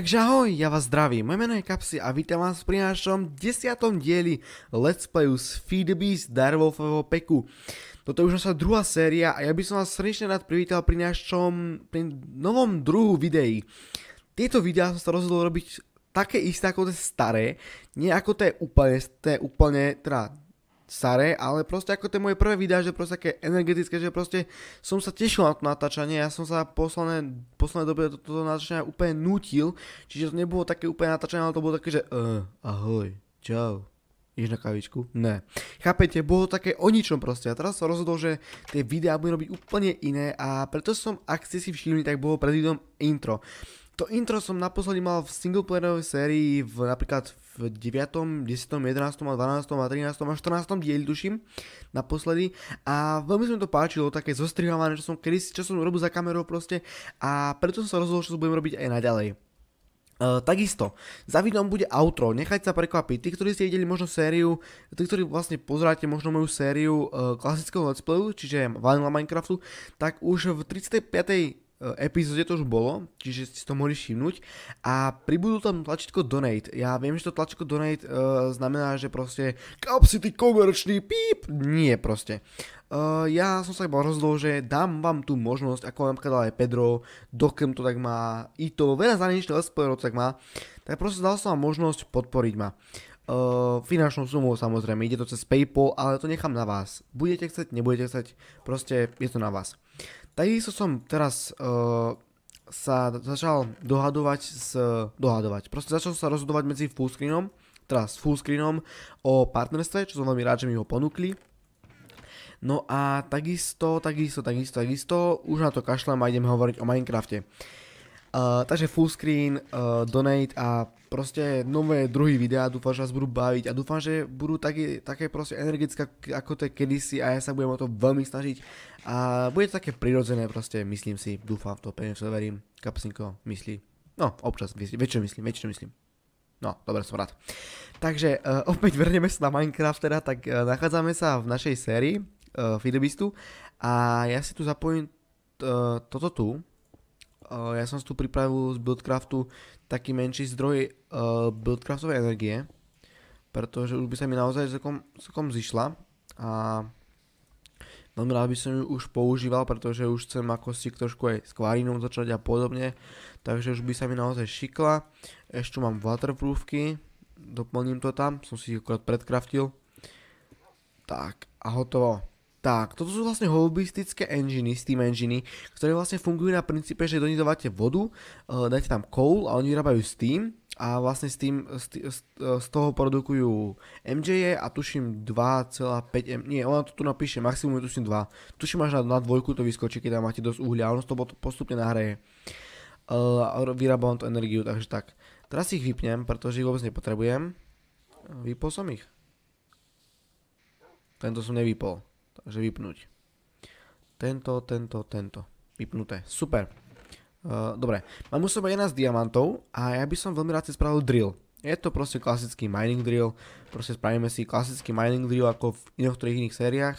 Takže ahoj, ja vás zdravím, moje meno je Kapsi a vítam vás pri našom desiatom dieli Let's Playu z Feed z Beast Darwolfového peku. Toto je už naša druhá séria a ja by som vás srdečne rád privítal pri našom pri novom druhu videí. Tieto videá som sa rozhodol robiť také isté ako tie staré, nie ako tie úplne, tie úplne, teda staré, ale proste ako tie moje prvé videá, že proste také energetické, že proste som sa tešil na to natáčanie, ja som sa posledné, posledné dobe do toto natáčania úplne nutil, čiže to nebolo také úplne natáčanie, ale to bolo také, že uh, ahoj, čau, ideš na kavičku? Ne. Chápete, bolo také o ničom proste. A teraz som rozhodol, že tie videá budú robiť úplne iné a preto som, ak ste si všimli, tak bolo pred intro. To intro som naposledy mal v singleplayerovej sérii v, napríklad v 9., 10., 11. a 12. a 13. a 14. dieli duším naposledy a veľmi sa mi to páčilo, také zostrihované, čo som kedysi, čo som robil za kamerou proste a preto som sa rozhodol, čo budem robiť aj naďalej. Uh, takisto, za videom bude outro, nechajte sa prekvapiť. Tí, ktorí ste videli možno sériu, tí, ktorí vlastne pozeráte možno moju sériu uh, klasického let's playu, čiže Vanilla Minecraftu, tak už v 35 E, epizóde to už bolo, čiže si to mohli všimnúť a pribudú tam tlačítko Donate. Ja viem, že to tlačítko Donate uh, znamená, že proste kap si ty komerčný píp, nie proste. Uh, ja som sa iba rozhodol, že dám vám tú možnosť, ako napríklad dal aj Pedro, Dokem to tak má, i to veľa zahraničných lespojerov to tak má, tak proste dal som vám možnosť podporiť ma. Uh, finančnou sumou samozrejme, ide to cez Paypal, ale to nechám na vás. Budete chcieť, nebudete chcieť, proste je to na vás. Takisto som teraz uh, sa začal dohadovať s... dohadovať. Proste začal sa rozhodovať medzi fullscreenom, teda s fullscreenom o partnerstve, čo som veľmi rád, že mi ho ponúkli. No a takisto, takisto, takisto, takisto, už na to kašlem a idem hovoriť o Minecrafte. Uh, takže fullscreen, uh, donate a proste nové druhy videa, dúfam, že vás budú baviť a dúfam, že budú také, také proste energické, ako to je kedysi a ja sa budem o to veľmi snažiť a bude to také prirodzené proste, myslím si, dúfam v to, pevne sa verím, kapsinko myslí, no občas, väčšinou myslím, väčšinou myslím. No, dobre, som rád. Takže uh, opäť vrneme sa na Minecraft teda, tak uh, nachádzame sa v našej sérii uh, eh, Fidebistu a ja si tu zapojím uh, toto tu, Eh, ja som si tu pripravil z Buildcraftu taký menší zdroj eh, Buildcraftovej energie, pretože už by sa mi naozaj celkom, zišla a veľmi rád by som ju už používal, pretože už chcem ako si trošku aj s kvarínom začať a podobne, takže už by sa mi naozaj šikla. Ešte mám waterproofky, doplním to tam, som si ich akorát predcraftil. Tak a hotovo. Tak, toto sú vlastne holubistické enginy, steam enginy, ktoré vlastne fungujú na princípe, že do nich dávate vodu, eh, dáte tam coal a oni vyrábajú steam a vlastne steam, eh, z toho produkujú MJ e a tuším 2,5 M, nie, ona to tu napíše, maximum je tuším 2. Tuším až na, na dvojku to vyskočí, keď tam máte dosť uhlia, ono to postupne nahraje. Eh, Vyrába vám to energiu, takže tak. Teraz ich vypnem, pretože ich vôbec nepotrebujem. Vypol som ich. Tento som nevypol. Takže vypnúť. Tento, tento, tento. Vypnuté. Super. Uh, dobre, mám u seba 11 diamantov a ja by som veľmi rád si spravil drill. Je to proste klasický mining drill, proste spravíme si klasický mining drill ako v niektorých iných sériách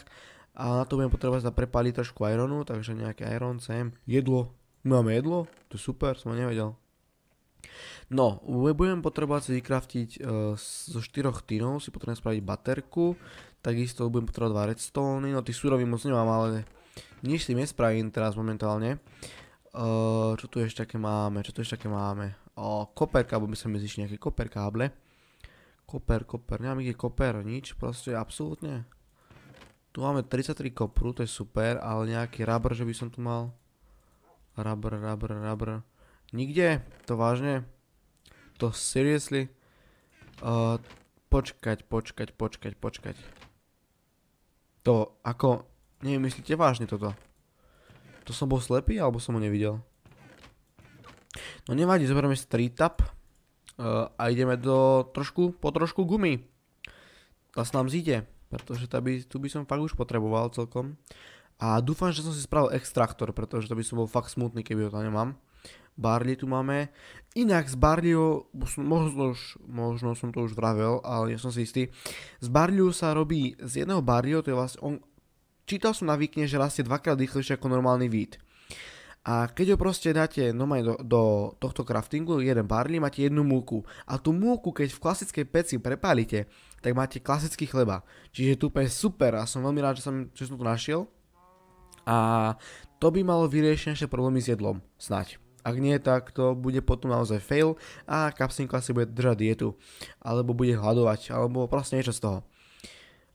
a na to budem potrebať teda prepáliť trošku ironu, takže nejaké iron sem, jedlo, my máme jedlo, to je super, som nevedel. No, budem potrebovať si vykraftiť uh, zo štyroch tynov, si potrebujem spraviť baterku, Takisto budem potrebovať dva redstone, no tých súrovín moc nemám, ale nič si nespravím teraz momentálne. čo tu ešte také máme, čo tu ešte také máme? Koperka, bo káble by mi zišli nejaké koper káble. Koper, koper, nemám ide koper, nič, proste absolútne. Tu máme 33 kopru, to je super, ale nejaký rubber, že by som tu mal. Rubber, rubber, rubber. Nikde, to vážne. To seriously. počkať, počkať, počkať, počkať. To ako... Neviem, myslíte vážne toto? To som bol slepý, alebo som ho nevidel? No nevadí, zoberieme street up eh, a ideme do trošku, po trošku gumy. Tá sa nám zíde, pretože tu by som fakt už potreboval celkom. A dúfam, že som si spravil extraktor, pretože to by som bol fakt smutný, keby ho tam nemám. Barley tu máme. Inak z Barleyho, možno, možno som to už vravel, ale nie som si istý. Z Barleyho sa robí, z jedného Barleyho, to je vlastne, on, čítal som na výkne, že rastie dvakrát rýchlejšie ako normálny vít. A keď ho proste dáte do, do tohto craftingu, jeden barley, máte jednu múku. A tú múku, keď v klasickej peci prepálite, tak máte klasický chleba. Čiže tu je super a som veľmi rád, že som, že som to našiel. A to by malo vyriešiť naše problémy s jedlom, Snaď. Ak nie, tak to bude potom naozaj fail a kapsinka si bude držať dietu, alebo bude hľadovať, alebo proste niečo z toho.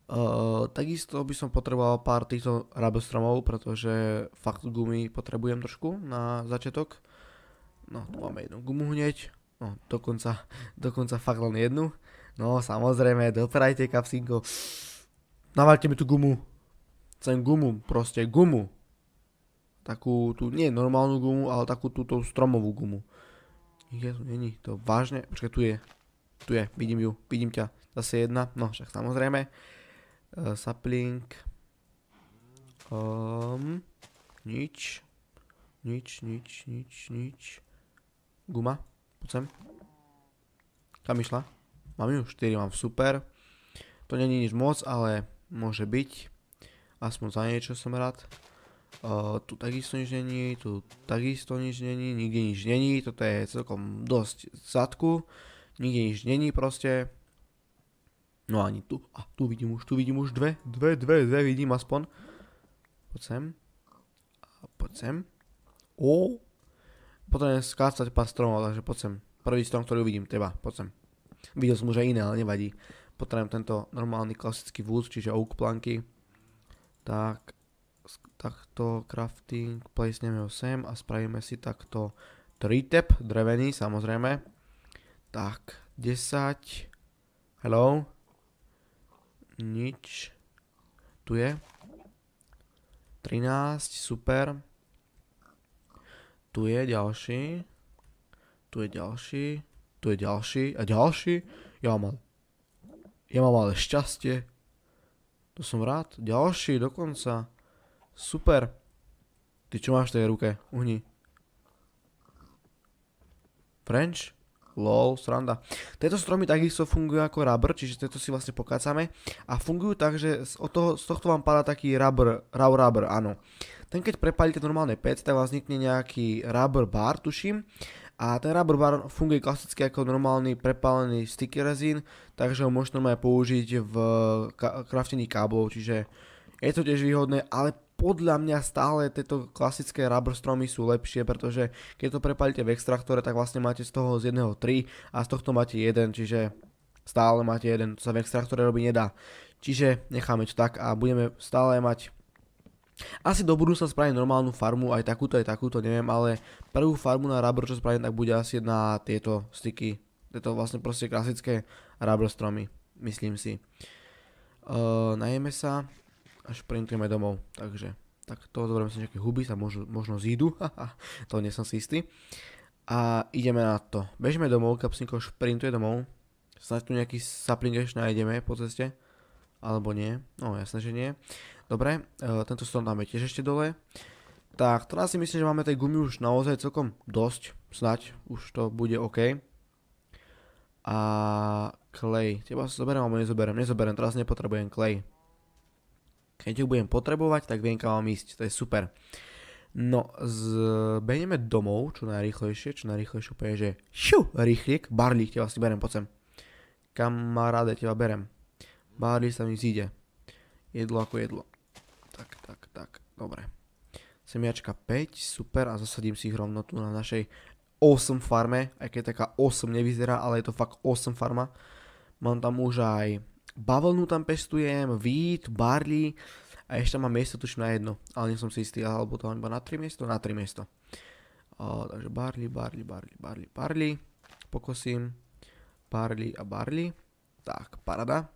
Uh, takisto by som potreboval pár týchto rabostromov, pretože fakt gumy potrebujem trošku na začiatok. No, tu máme jednu gumu hneď, no dokonca, dokonca fakt len jednu. No samozrejme, doprajte kapsinko. Navalte mi tú gumu. Chcem gumu, proste gumu takú tú, nie normálnu gumu, ale takú túto stromovú gumu. Nikde tu není, to vážne, počkaj, tu je, tu je, vidím ju, vidím ťa, zase jedna, no však samozrejme. Uh, eh, sapling, um, ehm, nič, nič, nič, nič, nič. Guma, poď sem. Kam išla? Mám ju, 4 mám, super. To není nič moc, ale môže byť. Aspoň za niečo som rád tu takisto nič není, tu takisto nič není, nikde nič není, toto je celkom dosť zadku, nikde nič není proste. No ani tu, a tu vidím už, tu vidím už dve, dve, dve, dve vidím aspoň. Poď sem. A poď sem. O. je skácať pár stromov, takže poď sem. Prvý strom, ktorý uvidím, teba, poď sem. Videl som už aj iné, ale nevadí. Potrebujem tento normálny klasický vúz, čiže oak planky. Tak, takto crafting, placeneme ho sem a spravíme si takto 3 tap, drevený samozrejme. Tak, 10, hello, nič, tu je, 13, super, tu je ďalší, tu je ďalší, tu je ďalší a ďalší, ja mám, ja mám ale šťastie, to som rád, ďalší dokonca, Super. Ty čo máš v tej ruke? Uhni. French? Lol, sranda. Tieto stromy takisto fungujú ako rubber, čiže tieto si vlastne pokácame. A fungujú tak, že z, od toho, z tohto vám padá taký rubber, raw rubber, áno. Ten keď prepálite normálne pec, tak vám vznikne nejaký rubber bar, tuším. A ten rubber bar funguje klasicky ako normálny prepálený sticky resin, takže ho môžete normálne použiť v ka- kraftení káblov, čiže je to tiež výhodné, ale podľa mňa stále tieto klasické rubber stromy sú lepšie, pretože keď to prepalíte v extraktore, tak vlastne máte z toho z jedného 3 a z tohto máte jeden, čiže stále máte jeden, to sa v extraktore robiť nedá. Čiže necháme to tak a budeme stále mať asi do sa spravím normálnu farmu, aj takúto, aj takúto, neviem, ale prvú farmu na rubber, čo spravím, tak bude asi na tieto styky, tieto vlastne proste klasické rubber stromy, myslím si. Uh, najeme sa, až printujeme domov. Takže tak to myslím, si nejaké huby, sa možno, možno zídu, to nie som si istý. A ideme na to. Bežíme domov, kapsníko šprintuje domov. Snaď tu nejaký sapling ešte nájdeme po ceste. Alebo nie. No jasné, že nie. Dobre, e, tento stôl dáme tiež ešte dole. Tak, teraz si myslím, že máme tej gumy už naozaj celkom dosť. Snaď už to bude OK. A klej. Teba si zoberiem alebo nezoberiem? Nezoberiem, teraz nepotrebujem klej. Keď ju budem potrebovať, tak viem kam mám ísť, to je super. No, zbehneme domov, čo najrychlejšie, čo najrychlejšie úplne, že šiu, rýchlik, barlík, teba si berem, poď sem. Kamaráde, teba berem. Barlík sa mi zíde. Jedlo ako jedlo. Tak, tak, tak, dobre. Semiačka 5, super a zasadím si ich rovno tu na našej 8 farme, aj keď taká 8 nevyzerá, ale je to fakt 8 farma. Mám tam už aj bavlnu tam pestujem, vít, barlí a ešte mám miesto tuším na jedno, ale nie som si istý, alebo to mám iba na 3 miesto, na 3 miesto. O, takže barli barlí, barlí, barlí, barlí, pokosím, barlí a barlí, tak, parada.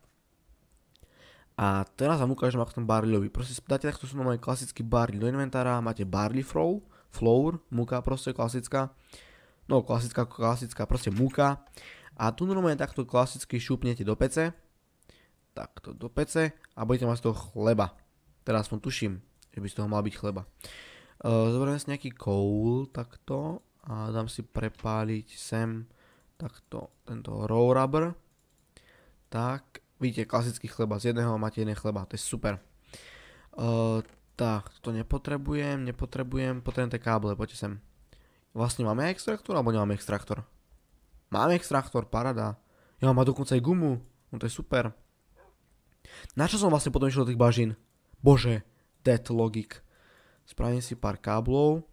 A teraz vám ukážem, ako ten robí. Proste dáte takto sú normálne klasický barlí do inventára, máte barley flour, flour, muka proste klasická, no klasická, klasická, proste muka. A tu normálne takto klasicky šupnete do pece, takto do pece a budete mať z toho chleba. Teraz som tuším, že by z toho mal byť chleba. E, zoberiem si nejaký koul takto a dám si prepáliť sem takto tento raw rubber. Tak, vidíte, klasický chleba, z jedného máte jeden chleba, to je super. Uh, tak, to nepotrebujem, nepotrebujem, potrebujem tie káble, poďte sem. Vlastne máme extraktor alebo nemáme extraktor? Máme extraktor, parada. Ja mám dokonca aj gumu, no to je super. Na čo som vlastne potom išiel do tých bažín? Bože, dead logic. Spravím si pár káblov.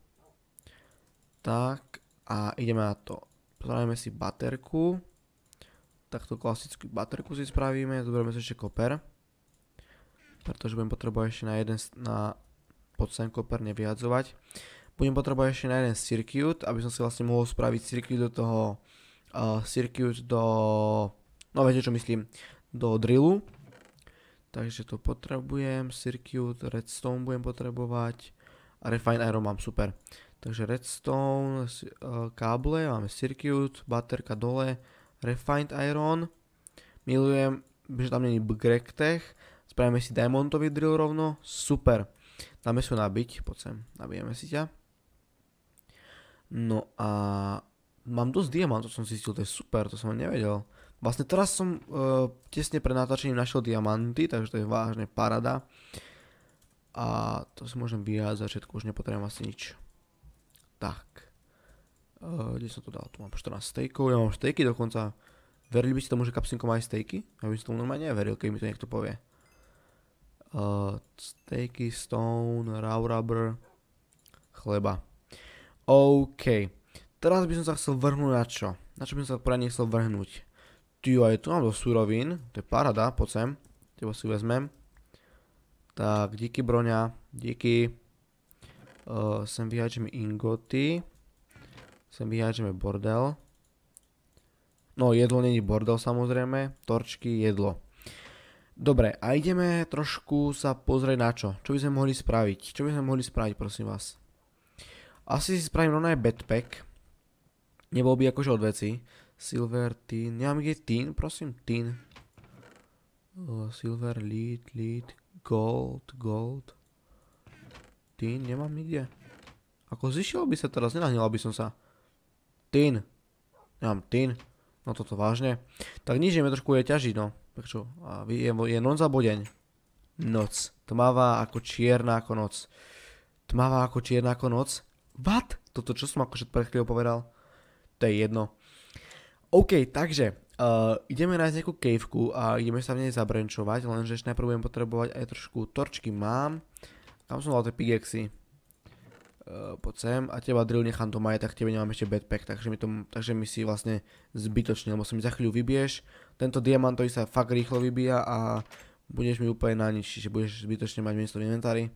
Tak a ideme na to. Spravíme si baterku. Takto klasickú baterku si spravíme. Zoberieme si ešte koper. Pretože budem potrebovať ešte na jeden na pod koper nevyhadzovať. Budem potrebovať ešte na jeden circuit, aby som si vlastne mohol spraviť circuit do toho uh, circuit do... No viete čo myslím, do drillu Takže to potrebujem, Circuit, Redstone budem potrebovať a Refine Iron mám, super. Takže Redstone, e, káble, máme Circuit, baterka dole, Refined Iron, milujem, že tam není Gregtech, spravíme si diamondový drill rovno, super. Dáme si ho nabiť, poď sem, nabijeme si ťa. No a mám dosť diamantov, som zistil, to je super, to som nevedel. Vlastne teraz som uh, tesne pred natáčením našiel diamanty, takže to je vážne parada. A to si môžem za všetko už nepotrebujem asi nič. Tak. Uh, kde som to dal? Tu mám 14 stejkov, ja mám stejky dokonca. Verili by ste tomu, že kapsinko má aj stejky? Ja by som tomu normálne neveril, keď mi to niekto povie. Uh, stejky, stone, raw rubber, chleba. OK. Teraz by som sa chcel vrhnúť na čo? Na čo by som sa práve nechcel vrhnúť? Ty aj tu mám do surovín, to je parada, poď sem, teba si vezmem. Tak, díky Broňa, díky. sem vyhačeme ingoty. Sem vyhačeme bordel. No, jedlo není bordel samozrejme, torčky, jedlo. Dobre, a ideme trošku sa pozrieť na čo. Čo by sme mohli spraviť? Čo by sme mohli spraviť, prosím vás? Asi si spravím rovnaj backpack. Nebol by akože od veci. Silver tin. Nemám kde tin, prosím, tin. silver, lead, lead, gold, gold. Tin nemám nikde. Ako zišiel by sa teraz, nenahnila by som sa. Tin. Nemám tin. No toto vážne. Tak nič, mi trošku je ťažiť, no. Tak čo, a je, je noc a bodeň. Noc. Tmavá ako čierna ako noc. Tmavá ako čierna ako noc. What? Toto čo som akože pred chvíľou povedal? To je jedno. OK, takže uh, ideme nájsť nejakú kejvku a ideme sa v nej zabrančovať, lenže najprv budem potrebovať aj trošku torčky mám. Tam som dal tie pigexy? Uh, poď sem a teba drill nechám to aj tak tebe nemám ešte backpack, takže mi, to, takže mi si vlastne zbytočne, lebo sa mi za chvíľu vybiješ. Tento diamantový sa fakt rýchlo vybíja a budeš mi úplne na nič, že budeš zbytočne mať miesto v inventári.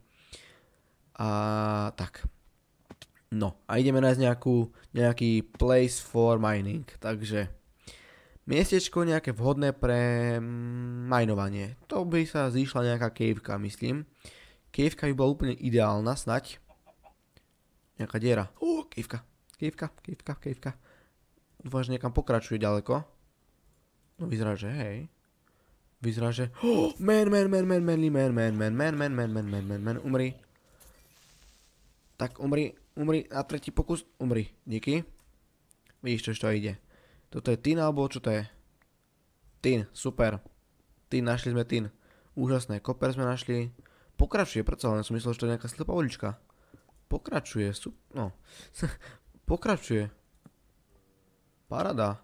A tak. No a ideme nájsť nejakú, nejaký place for mining. Takže miestečko nejaké vhodné pre minovanie. To by sa zišla nejaká kejvka, myslím. Kejvka by bola úplne ideálna, snať. Nejaká diera. Ó, kejvka. Kejvka, kejvka, kejvka. Dúfam, že niekam pokračuje ďaleko. No vyzerá, že hej. Vyzerá, že... Men, men, men, men, men men, men, men, men, men, men, men, men, men, men, men, umri. Tak umri. Umri, na tretí pokus, umri, díky. Vidíš, čo, to ide. Toto je tin, alebo čo to je? Tin, super. Tin, našli sme tin. Úžasné, koper sme našli. Pokračuje, preto len som myslel, že to je nejaká slepá ulička. Pokračuje, super, no. Pokračuje. Parada.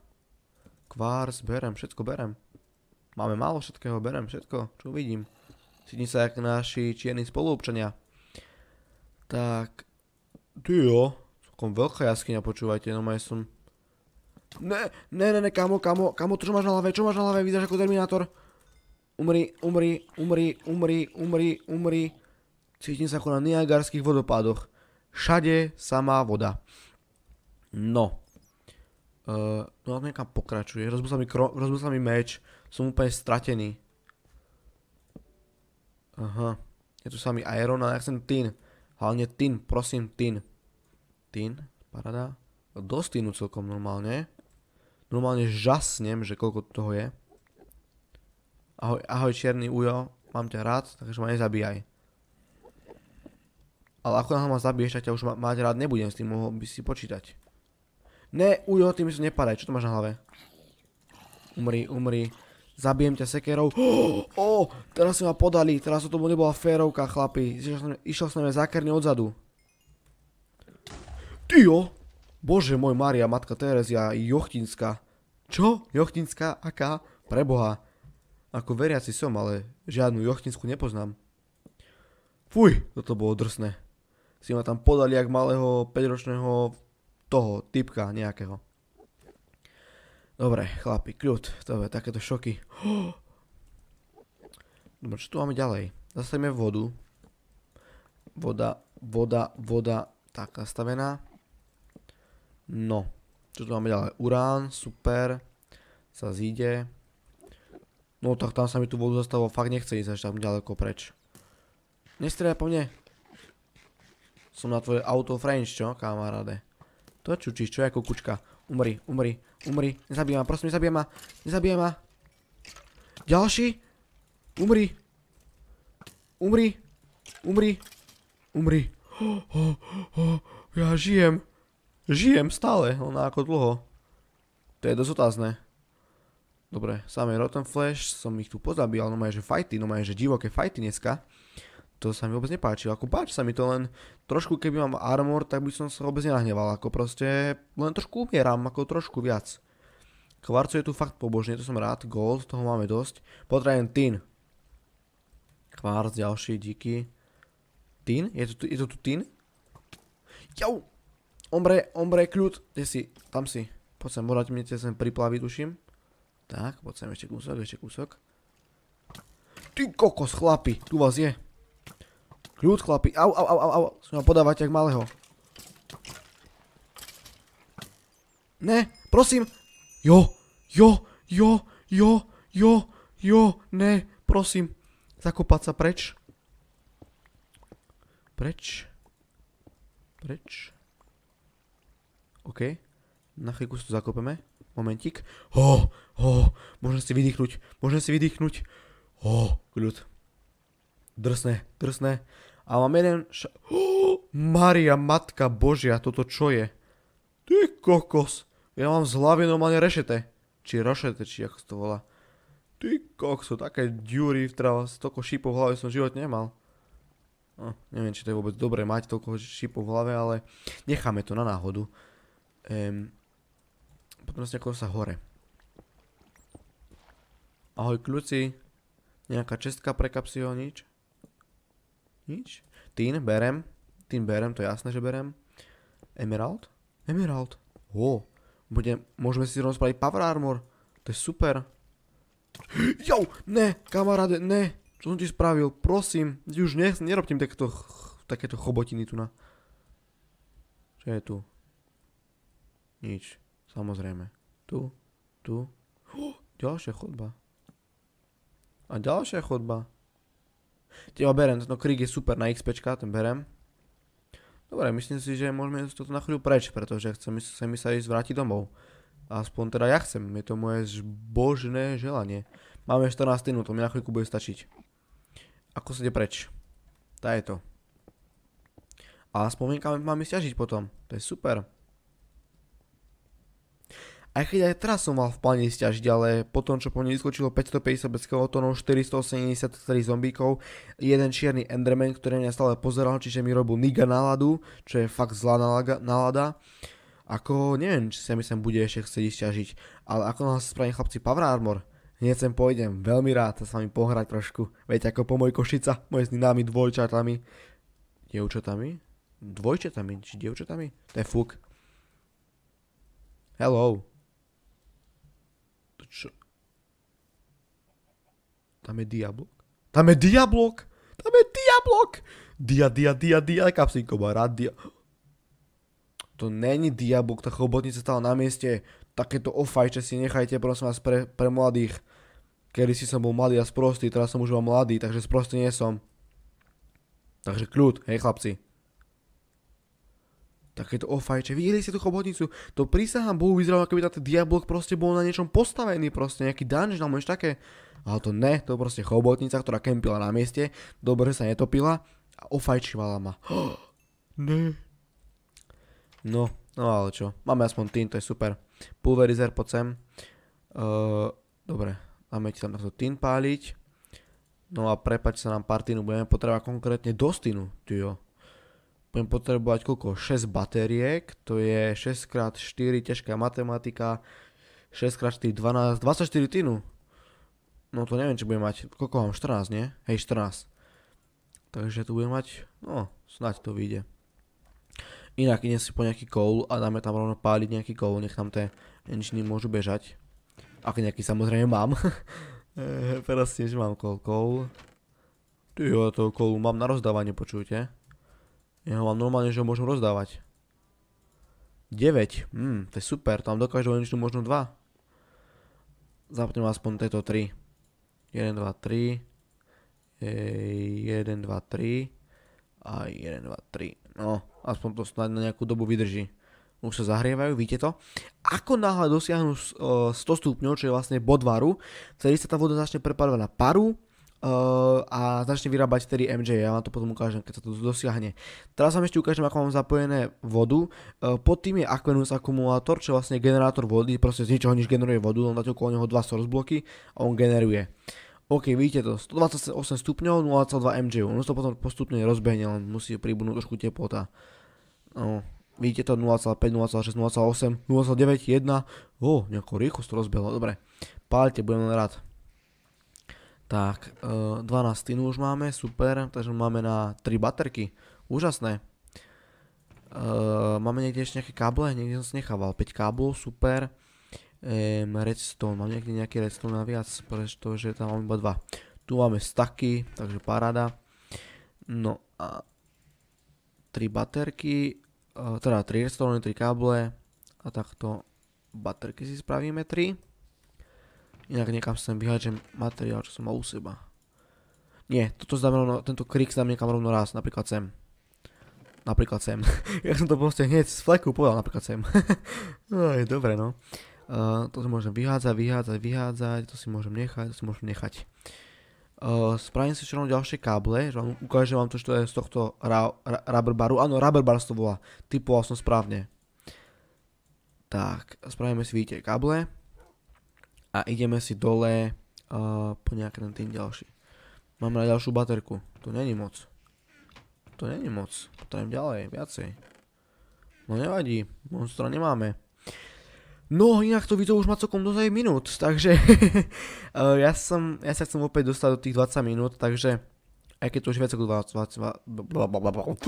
Kvárs, berem, všetko berem. Máme málo všetkého, berem všetko, čo vidím. Cítim sa jak naši čierni spoluobčania. Tak, Ty jo, takom veľká jaskyňa, počúvajte, no maj som... Ne, ne, ne, ne, kamo, kamo, kamo, čo máš na hlave, čo máš na hlave, vyzeráš ako Terminátor. Umri, umri, umri, umri, umri, umri. Cítim sa ako na Niagarských vodopádoch. Všade samá voda. No. Uh, no a niekam pokračuje. Rozbil sa mi, kro, rozbil sa mi meč. Som úplne stratený. Aha. Je tu samý Iron a ja chcem tin. Hlavne tin, prosím, tin. Tin, parada. No, dosť tinu celkom normálne. Normálne žasnem, že koľko toho je. Ahoj, ahoj čierny ujo, mám ťa rád, takže ma nezabíjaj. Ale ako náhle ma zabiješ, tak ťa už ma mať rád nebudem, s tým mohol by si počítať. Ne, ujo, ty mi sa nepadaj, čo to máš na hlave? Umri, umri. Zabijem ťa sekerou. Ó, oh, teraz si ma podali, teraz to tomu nebola férovka, chlapi. Išiel som za odzadu. odzadu. jo, Bože môj Maria, matka Terezia, Jochtinská. Čo? Jochtinská? Aká? Preboha. Ako veriaci som, ale žiadnu Jochtinskú nepoznám. Fuj, toto bolo drsné. Si ma tam podali jak malého 5-ročného toho typka nejakého. Dobre, chlapi, kľud, to je takéto šoky. Dobre, čo tu máme ďalej? Zastavíme vodu. Voda, voda, voda, tak nastavená. No, čo tu máme ďalej? Urán, super, sa zíde. No tak tam sa mi tú vodu zastavilo, fakt nechce ísť až tam ďaleko preč. Nestrieľa po mne. Som na tvoje auto French, čo, kamaráde? To čučíš, čo je ako kučka. Umri, umri, umri. Nezabíja ma, prosím, nezabíja ma. Nezabíja ma. Ďalší. Umri. Umri. Umri. Umri. Oh, oh, oh, ja žijem. Žijem stále, len no, ako dlho. To je dosť otázne. Dobre, samé Rotten Flash, som ich tu pozabíjal, no majú, že fajty, no majú, že divoké fajty dneska to sa mi vôbec nepáčilo. Ako páči sa mi to len trošku, keby mám armor, tak by som sa vôbec nenahneval. Ako proste len trošku umieram, ako trošku viac. Kvarcu je tu fakt pobožne, to som rád. Gold, toho máme dosť. Potrebujem tin. Kvarc, ďalší, díky. Tin? Je to, je to tu tin? Jau! Ombre, ombre, kľud. Kde si? Tam si. Poď sem, morať mi sem priplaviť, tuším. Tak, poď sem ešte kúsok, ešte kúsok. Ty kokos, chlapi, tu vás je. Kľud, chlapi. Au, au, au, au, au. Som ho podávať jak malého. Ne, prosím. Jo, jo, jo, jo, jo, jo, ne, prosím. Zakopať sa preč. Preč. Preč. OK. Na chvíľku si to zakopeme. Momentík. Ho, ho, môžem si vydýchnuť, môžem si vydýchnuť. Ho, kľud. Drsné, drsné. A mám jeden... Ša... Oh, Maria, matka božia, toto čo je? Ty kokos. Ja mám z hlavy normálne rešete. Či rošete, či ako to volá. Ty kokso, také ďury v teda toľko šípov v hlave som v nemal. No, neviem, či to je vôbec dobré mať toľko šípov v hlave, ale necháme to na náhodu. Ehm, potom sa sa hore. Ahoj kľúci. Nejaká čestka pre kapsiho, nič? Nič. Tým berem. Tým berem, to je jasné, že berem. Emerald? Emerald. Ó, oh, budem, môžeme si rovno spraviť Power Armor. To je super. Jo, ne, kamaráde, ne. Čo som ti spravil? Prosím, už ne, nerobím takéto, takéto chobotiny tu na... Čo je tu? Nič, samozrejme. Tu, tu. Oh, ďalšia chodba. A ďalšia chodba. Teba berem, no Krik je super na XP, ten berem. Dobre, myslím si, že môžeme ísť toto na chvíľu preč, pretože chcem, mi sa ísť vrátiť domov. Aspoň teda ja chcem, je to moje zbožné želanie. Máme 14 minút, to mi na chvíľku bude stačiť. Ako sa ide preč? Tá je to. A mám máme ťažiť potom, to je super. Aj keď aj teraz som mal v pláne stiažiť, ale po tom, čo po mne vyskočilo 550 bezkeletonov, 483 zombíkov, jeden čierny Enderman, ktorý mňa stále pozeral, čiže mi robil niga náladu, čo je fakt zlá nálada. Ako, neviem, či sa mi sem bude ešte chcieť stiažiť, ale ako nás spravím chlapci Power Armor, hneď sem pôjdem, veľmi rád sa s vami pohrať trošku. Viete, ako po moj košica, moje s nami dvojčatami. Dievčatami? Dvojčatami, či dievčatami? To je fuk. Hello. Tam je Diablok. Tam je Diablok! Tam je Diablok! Dia, dia, dia, dia, kapsíko má rád dia. To není Diablok, tá chobotnica stála na mieste. Takéto ofajče si nechajte, prosím vás, pre, pre mladých. Kedy si som bol mladý a sprostý, teraz som už vám mladý, takže sprostý nie som. Takže kľud, hej chlapci takéto ofajče, videli ste tú chobotnicu, to prísahám Bohu vyzeralo, ako by táto diablok proste bol na niečom postavený, proste nejaký dungeon alebo niečo také. Ale to ne, to proste chobotnica, ktorá kempila na mieste, dobre sa netopila a ofajčivala ma. ne. No, no ale čo, máme aspoň tým, to je super. Pulverizer, poď sem. Uh, dobre, dáme ti tam takto tým páliť. No a prepač sa nám partínu budeme potrebovať konkrétne dostinu, tyjo budem potrebovať koľko? 6 batériek, to je 6x4, ťažká matematika, 6x4, 12, 24 tínu. No to neviem, či budem mať, koľko mám, 14, nie? Hej, 14. Takže tu budem mať, no, snáď to vyjde. Inak idem si po nejaký koul a dáme tam rovno páliť nejaký koul, nech tam tie enčiny môžu bežať. Ak nejaký samozrejme mám. e, teraz tiež mám koul. Ty jo, toho koulu mám na rozdávanie, počujte. Ja ho mám normálne, že ho môžem rozdávať. 9. Mm, hm, to je super, tam dokážu len ešte možno 2. Zapnem aspoň tieto 3. 1, 2, 3. 1, 2, 3. A 1, 2, 3. No, aspoň to snáď na nejakú dobu vydrží. Už sa zahrievajú, vidíte to? Ako náhle dosiahnu 100 e, stupňov, čo je vlastne bod varu, vtedy sa tá voda začne prepadovať na paru Uh, a začne vyrábať tedy MJ, ja vám to potom ukážem, keď sa to dosiahne. Teraz vám ešte ukážem, ako mám zapojené vodu. Uh, pod tým je Aquenus akumulátor, čo je vlastne generátor vody, proste z ničoho nič generuje vodu, len dáte okolo neho dva source bloky a on generuje. OK, vidíte to, 128 stupňov, 0,2 MJ, ono to potom postupne rozbehne, len musí pribudnúť trošku teplota. No, vidíte to, 0,5, 0,6, 0,8, 0,9, 1, Ó, oh, nejako rýchlosť to rozbehlo, dobre. Páľte, budem len rád. Tak, 12 e, tinu už máme, super, takže máme na 3 baterky, úžasné. E, máme niekde ešte nejaké káble, niekde som si nechával, 5 káblov, super. redstone, mám niekde nejaký redstone naviac, pretože tam mám iba 2. Tu máme stacky, takže paráda. No a 3 baterky, e, teda 3 redstone, 3 káble a takto baterky si spravíme 3. Inak niekam sem vyhačem materiál, čo som mal u seba. Nie, toto znamená, tento krik dám niekam rovno raz, napríklad sem. Napríklad sem. ja som to proste hneď z fleku povedal, napríklad sem. no je dobre, no. Eh, to si môžem vyhádzať, vyhádzať, vyhádzať, to si môžem nechať, to si môžem nechať. Eh, spravím si všetko ďalšie káble, že vám ukážem vám to, čo je z tohto rubber baru. Áno, rubber bar to volá, typoval som správne. Tak, spravíme si víte káble a ideme si dole uh, po nejaký ten tým ďalší. Mám na ďalšiu baterku. To není moc. To není moc. Potrebujem ďalej, viacej. No nevadí, monstra nemáme. No, inak to video už má celkom dosť minút, takže ja, som, ja sa chcem opäť dostať do tých 20 minút, takže aj keď to už viac ako 20, 20, 20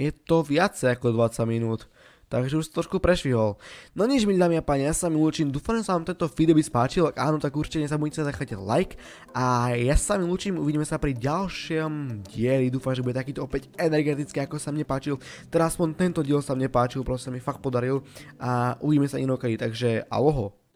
Je to viacej ako 20 minút. Takže už trošku prešvihol. No nič mi dámy a páni, ja sa mi učím, dúfam, že sa vám tento video by spáčil, ak áno, tak určite nezabudnite zachovať like a ja sa mi učím, uvidíme sa pri ďalšom dieli, dúfam, že bude takýto opäť energetický, ako sa mne páčil, teda aspoň tento diel sa mne páčil, proste mi fakt podaril a uvidíme sa inokedy, takže aloho.